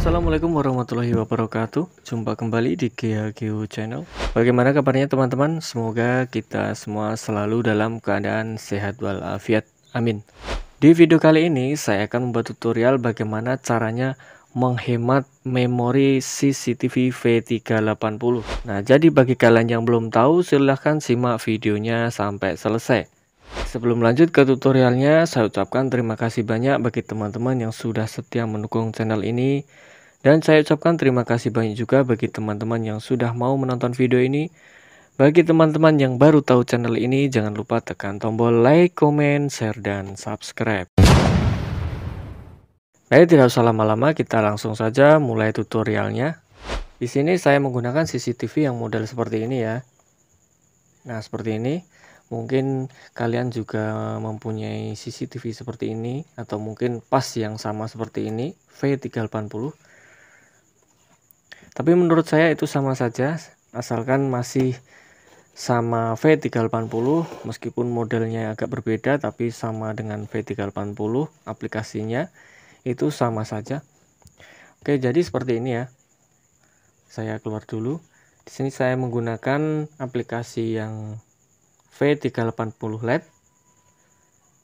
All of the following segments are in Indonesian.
Assalamualaikum warahmatullahi wabarakatuh Jumpa kembali di GHGU Channel Bagaimana kabarnya teman-teman? Semoga kita semua selalu dalam keadaan sehat walafiat Amin Di video kali ini saya akan membuat tutorial bagaimana caranya menghemat memori CCTV V380 Nah jadi bagi kalian yang belum tahu silahkan simak videonya sampai selesai Sebelum lanjut ke tutorialnya, saya ucapkan terima kasih banyak bagi teman-teman yang sudah setia mendukung channel ini. Dan saya ucapkan terima kasih banyak juga bagi teman-teman yang sudah mau menonton video ini. Bagi teman-teman yang baru tahu channel ini, jangan lupa tekan tombol like, comment, share, dan subscribe. Baik, tidak usah lama-lama, kita langsung saja mulai tutorialnya. Di sini saya menggunakan CCTV yang model seperti ini ya. Nah, seperti ini. Mungkin kalian juga mempunyai CCTV seperti ini atau mungkin pas yang sama seperti ini V380. Tapi menurut saya itu sama saja asalkan masih sama V380 meskipun modelnya agak berbeda tapi sama dengan V380 aplikasinya itu sama saja. Oke, jadi seperti ini ya. Saya keluar dulu. Di sini saya menggunakan aplikasi yang V380 LED.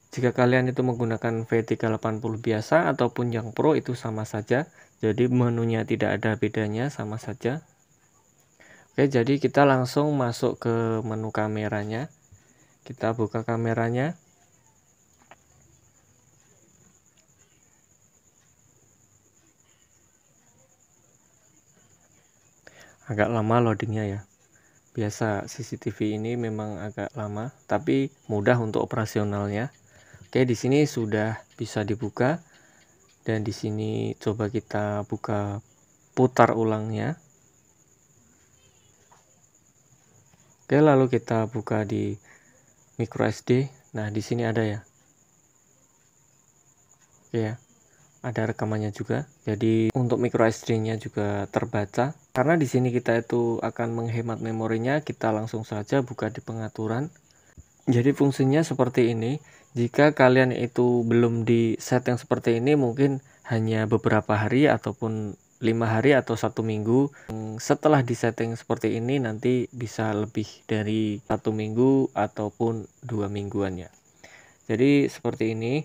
Jika kalian itu menggunakan V380 biasa ataupun yang Pro itu sama saja. Jadi menunya tidak ada bedanya, sama saja. Oke, jadi kita langsung masuk ke menu kameranya. Kita buka kameranya. Agak lama loadingnya ya biasa CCTV ini memang agak lama tapi mudah untuk operasionalnya oke di sini sudah bisa dibuka dan di sini coba kita buka putar ulangnya oke lalu kita buka di micro SD nah di sini ada ya oke ya ada rekamannya juga. Jadi untuk micro SD-nya juga terbaca. Karena di sini kita itu akan menghemat memorinya, kita langsung saja buka di pengaturan. Jadi fungsinya seperti ini. Jika kalian itu belum di set yang seperti ini, mungkin hanya beberapa hari ataupun lima hari atau satu minggu setelah di setting seperti ini nanti bisa lebih dari satu minggu ataupun dua mingguannya jadi seperti ini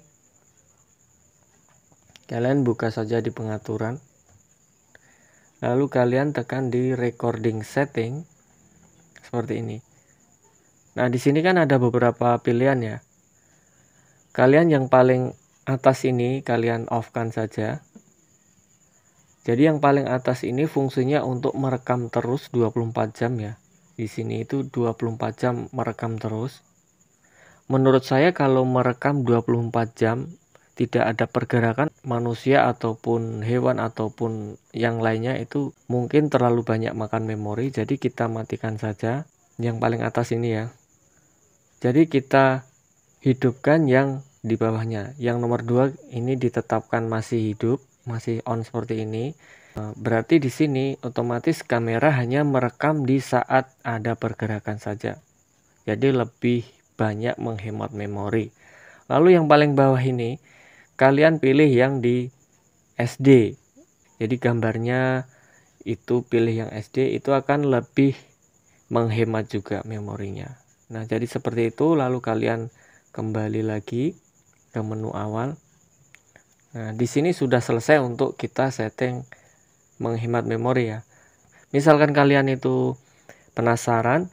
Kalian buka saja di pengaturan. Lalu kalian tekan di recording setting seperti ini. Nah, di sini kan ada beberapa pilihan ya. Kalian yang paling atas ini kalian off-kan saja. Jadi yang paling atas ini fungsinya untuk merekam terus 24 jam ya. Di sini itu 24 jam merekam terus. Menurut saya kalau merekam 24 jam tidak ada pergerakan manusia ataupun hewan ataupun yang lainnya itu mungkin terlalu banyak makan memori jadi kita matikan saja yang paling atas ini ya jadi kita hidupkan yang di bawahnya yang nomor dua ini ditetapkan masih hidup masih on seperti ini eh, Berarti di sini otomatis kamera hanya merekam di saat ada pergerakan saja. Jadi lebih banyak menghemat memori. Lalu yang paling bawah ini kalian pilih yang di SD jadi gambarnya itu pilih yang SD itu akan lebih menghemat juga memorinya nah jadi seperti itu lalu kalian kembali lagi ke menu awal nah di sini sudah selesai untuk kita setting menghemat memori ya misalkan kalian itu penasaran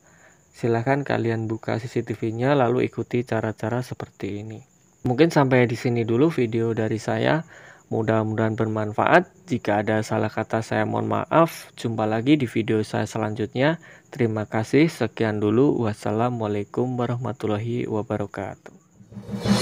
silahkan kalian buka CCTV nya lalu ikuti cara-cara seperti ini Mungkin sampai di sini dulu video dari saya. Mudah-mudahan bermanfaat. Jika ada salah kata saya mohon maaf. Jumpa lagi di video saya selanjutnya. Terima kasih. Sekian dulu. Wassalamualaikum warahmatullahi wabarakatuh.